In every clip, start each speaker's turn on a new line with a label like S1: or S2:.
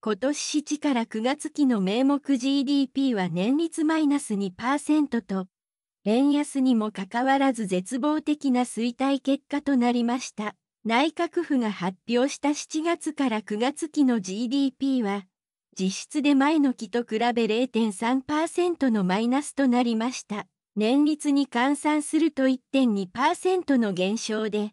S1: 今年7から9月期の名目 GDP は年率マイナス2%と、円安にもかかわらず絶望的な衰退結果となりました。内閣府が発表した7月から9月期の GDP は、実質で前の期と比べ0.3%のマイナスとなりました。年率に換算すると1.2%の減少で、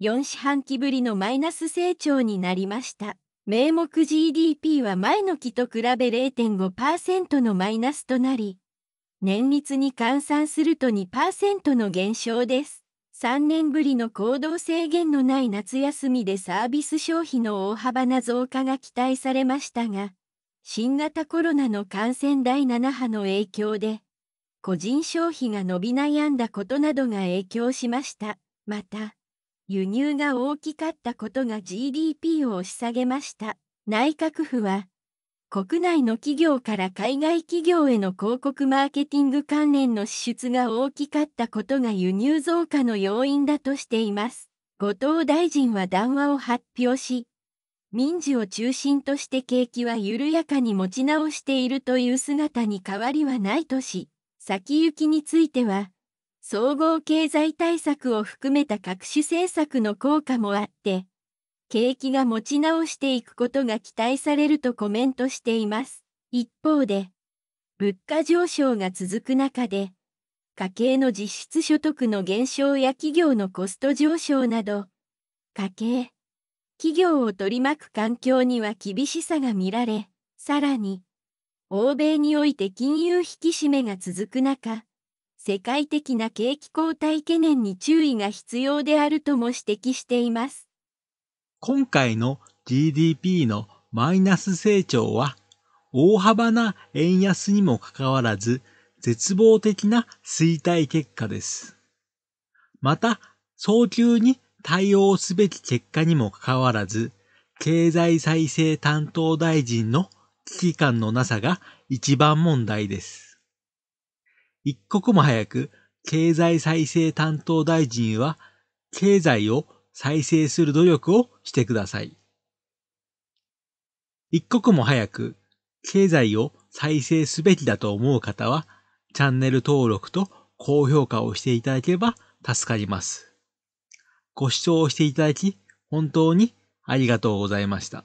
S1: 4四半期ぶりのマイナス成長になりました。名目 GDP は前の期と比べ0.5%のマイナスとなり、年率に換算すると2%の減少です。3年ぶりの行動制限のない夏休みでサービス消費の大幅な増加が期待されましたが、新型コロナの感染第7波の影響で、個人消費が伸び悩んだことなどが影響しました。また、輸入が大きかったことが GDP を押し下げました。内閣府は、国内の企業から海外企業への広告マーケティング関連の支出が大きかったことが輸入増加の要因だとしています。後藤大臣は談話を発表し、民事を中心として景気は緩やかに持ち直しているという姿に変わりはないとし、先行きについては、総合経済対策を含めた各種政策の効果もあって、景気が持ち直していくことが期待されるとコメントしています。一方で、物価上昇が続く中で、家計の実質所得の減少や企業のコスト上昇など、家計、企業を取り巻く環境には厳しさが見られ、さらに、欧米において金融引き締めが続く中、世界的な景気後退懸念に注意が必要であるとも指摘しています。
S2: 今回の GDP のマイナス成長は大幅な円安にもかかわらず絶望的な衰退結果です。また、早急に対応すべき結果にもかかわらず、経済再生担当大臣の危機感のなさが一番問題です。一刻も早く経済再生担当大臣は経済を再生する努力をしてください。一刻も早く経済を再生すべきだと思う方はチャンネル登録と高評価をしていただければ助かります。ご視聴していただき本当にありがとうございました。